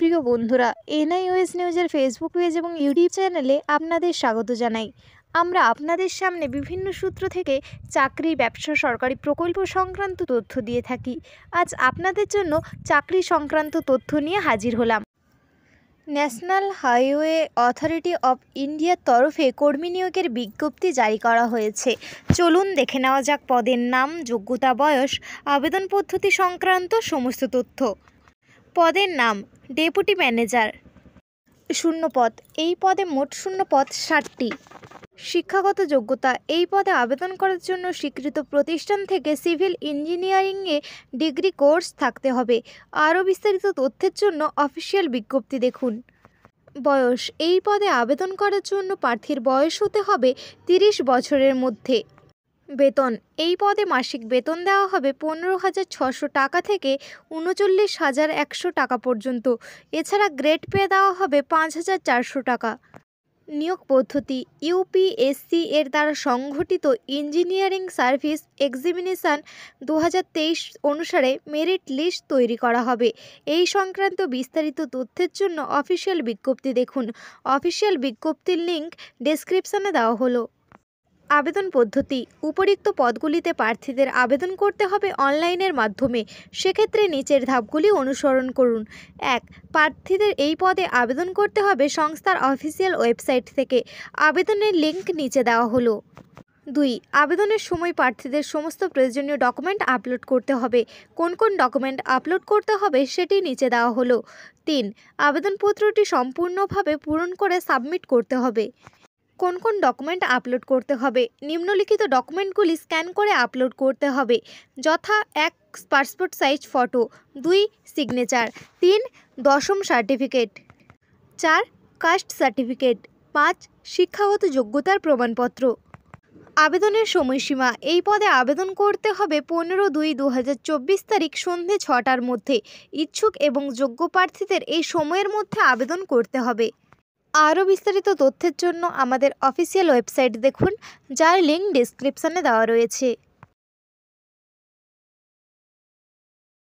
প্রিয় বন্ধুরা এনআইওএস নিউজের ফেসবুক পেজ এবং ইউটিউব চ্যানেলে আপনাদের স্বাগত জানাই আমরা আপনাদের সামনে বিভিন্ন সূত্র থেকে চাকরি ব্যবসা সরকারি প্রকল্প সংক্রান্ত তথ্য দিয়ে থাকি আজ আপনাদের জন্য চাকরি সংক্রান্ত তথ্য নিয়ে হাজির হলাম ন্যাশনাল হাইওয়ে অথরিটি অফ ইন্ডিয়ার তরফে কর্মী নিয়োগের বিজ্ঞপ্তি জারি করা হয়েছে চলুন দেখে নেওয়া যাক পদের নাম যোগ্যতা বয়স আবেদন পদ্ধতি সংক্রান্ত সমস্ত তথ্য পদের নাম ডেপুটি ম্যানেজার শূন্যপদ এই পদে মোট শূন্যপদ ষাটটি শিক্ষাগত যোগ্যতা এই পদে আবেদন করার জন্য স্বীকৃত প্রতিষ্ঠান থেকে সিভিল ইঞ্জিনিয়ারিংয়ে ডিগ্রি কোর্স থাকতে হবে আরও বিস্তারিত তথ্যের জন্য অফিসিয়াল বিজ্ঞপ্তি দেখুন বয়স এই পদে আবেদন করার জন্য প্রার্থীর বয়স হতে হবে তিরিশ বছরের মধ্যে বেতন এই পদে মাসিক বেতন দেওয়া হবে পনেরো হাজার ছশো টাকা থেকে উনচল্লিশ হাজার একশো টাকা পর্যন্ত এছাড়া গ্রেড পে দেওয়া হবে পাঁচ হাজার চারশো টাকা নিয়োগ পদ্ধতি ইউপিএসসি এর দ্বারা সংঘটিত ইঞ্জিনিয়ারিং সার্ভিস এক্সামিনেশান দু অনুসারে মেরিট লিস্ট তৈরি করা হবে এই সংক্রান্ত বিস্তারিত তথ্যের জন্য অফিসিয়াল বিজ্ঞপ্তি দেখুন অফিসিয়াল বিজ্ঞপ্তির লিঙ্ক ডেসক্রিপশানে দেওয়া হলো আবেদন পদ্ধতি উপরিক্ত পদগুলিতে প্রার্থীদের আবেদন করতে হবে অনলাইনের মাধ্যমে সেক্ষেত্রে নিচের ধাপগুলি অনুসরণ করুন এক প্রার্থীদের এই পদে আবেদন করতে হবে সংস্থার অফিসিয়াল ওয়েবসাইট থেকে আবেদনের লিঙ্ক নিচে দেওয়া হলো দুই আবেদনের সময় প্রার্থীদের সমস্ত প্রয়োজনীয় ডকুমেন্ট আপলোড করতে হবে কোন কোন ডকুমেন্ট আপলোড করতে হবে সেটি নিচে দেওয়া হলো তিন আবেদনপত্রটি সম্পূর্ণভাবে পূরণ করে সাবমিট করতে হবে কোন কোন ডকুমেন্ট আপলোড করতে হবে নিম্নলিখিত ডকুমেন্টগুলি স্ক্যান করে আপলোড করতে হবে যথা এক পাসপোর্ট সাইজ ফটো দুই সিগনেচার তিন দশম সার্টিফিকেট চার কাস্ট সার্টিফিকেট পাঁচ শিক্ষাগত যোগ্যতার প্রমাণপত্র আবেদনের সময়সীমা এই পদে আবেদন করতে হবে পনেরো দুই দু তারিখ সন্ধে ছটার মধ্যে ইচ্ছুক এবং যোগ্য প্রার্থীদের এই সময়ের মধ্যে আবেদন করতে হবে আরও বিস্তারিত তথ্যের জন্য আমাদের অফিসিয়াল ওয়েবসাইট দেখুন যার লিঙ্ক ডিসক্রিপশানে দেওয়া রয়েছে